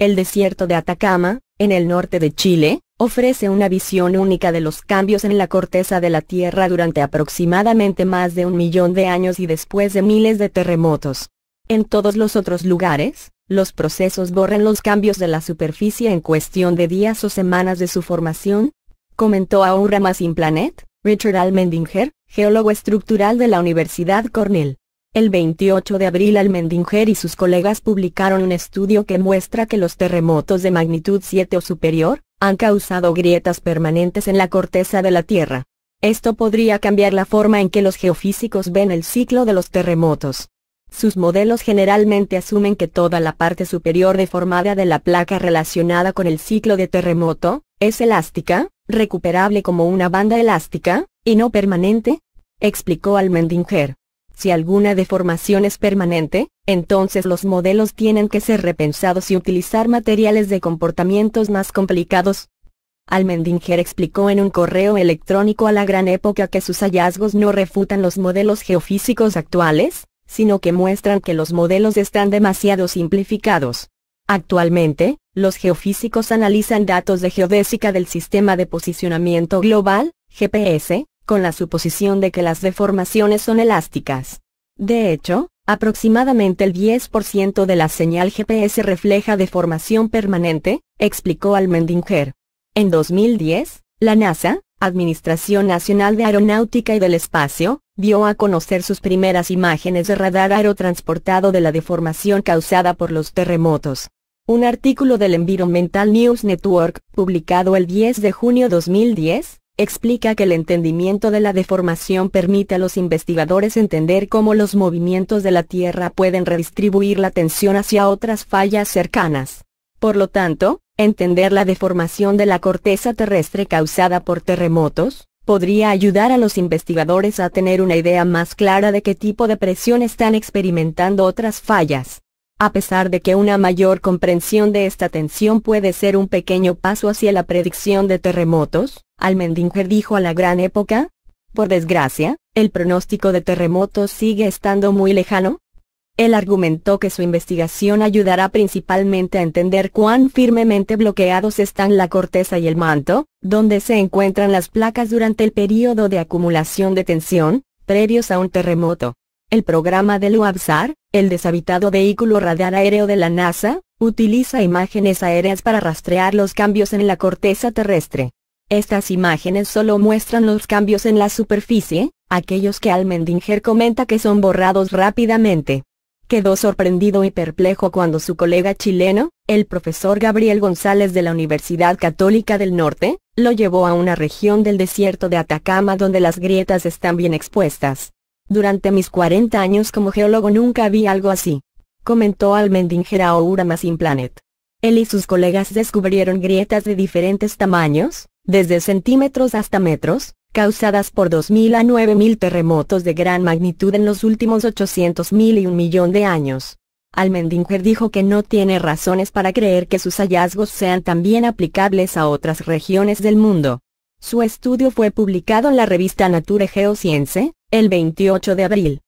El desierto de Atacama, en el norte de Chile, ofrece una visión única de los cambios en la corteza de la Tierra durante aproximadamente más de un millón de años y después de miles de terremotos. En todos los otros lugares, los procesos borran los cambios de la superficie en cuestión de días o semanas de su formación, comentó a Aura Planet, Richard Almendinger, geólogo estructural de la Universidad Cornell. El 28 de abril Almendinger y sus colegas publicaron un estudio que muestra que los terremotos de magnitud 7 o superior, han causado grietas permanentes en la corteza de la Tierra. Esto podría cambiar la forma en que los geofísicos ven el ciclo de los terremotos. Sus modelos generalmente asumen que toda la parte superior deformada de la placa relacionada con el ciclo de terremoto, es elástica, recuperable como una banda elástica, y no permanente, explicó Almendinger. Si alguna deformación es permanente, entonces los modelos tienen que ser repensados y utilizar materiales de comportamientos más complicados. Almendinger explicó en un correo electrónico a la gran época que sus hallazgos no refutan los modelos geofísicos actuales, sino que muestran que los modelos están demasiado simplificados. Actualmente, los geofísicos analizan datos de geodésica del Sistema de Posicionamiento Global, GPS, con la suposición de que las deformaciones son elásticas. De hecho, aproximadamente el 10% de la señal GPS refleja deformación permanente, explicó Almendinger. En 2010, la NASA, Administración Nacional de Aeronáutica y del Espacio, dio a conocer sus primeras imágenes de radar aerotransportado de la deformación causada por los terremotos. Un artículo del Environmental News Network, publicado el 10 de junio 2010, explica que el entendimiento de la deformación permite a los investigadores entender cómo los movimientos de la Tierra pueden redistribuir la tensión hacia otras fallas cercanas. Por lo tanto, entender la deformación de la corteza terrestre causada por terremotos, podría ayudar a los investigadores a tener una idea más clara de qué tipo de presión están experimentando otras fallas. A pesar de que una mayor comprensión de esta tensión puede ser un pequeño paso hacia la predicción de terremotos, Almendinger dijo a la gran época, por desgracia, el pronóstico de terremotos sigue estando muy lejano, él argumentó que su investigación ayudará principalmente a entender cuán firmemente bloqueados están la corteza y el manto, donde se encuentran las placas durante el período de acumulación de tensión, previos a un terremoto. El programa del UAVSAR, el deshabitado vehículo radar aéreo de la NASA, utiliza imágenes aéreas para rastrear los cambios en la corteza terrestre. Estas imágenes solo muestran los cambios en la superficie, aquellos que Almendinger comenta que son borrados rápidamente. Quedó sorprendido y perplejo cuando su colega chileno, el profesor Gabriel González de la Universidad Católica del Norte, lo llevó a una región del desierto de Atacama donde las grietas están bien expuestas. Durante mis 40 años como geólogo nunca vi algo así. Comentó a a sin Planet. Él y sus colegas descubrieron grietas de diferentes tamaños, desde centímetros hasta metros, causadas por 2.000 a 9.000 terremotos de gran magnitud en los últimos 800.000 y un millón de años. Almendinger dijo que no tiene razones para creer que sus hallazgos sean también aplicables a otras regiones del mundo. Su estudio fue publicado en la revista Nature Geoscience, el 28 de abril.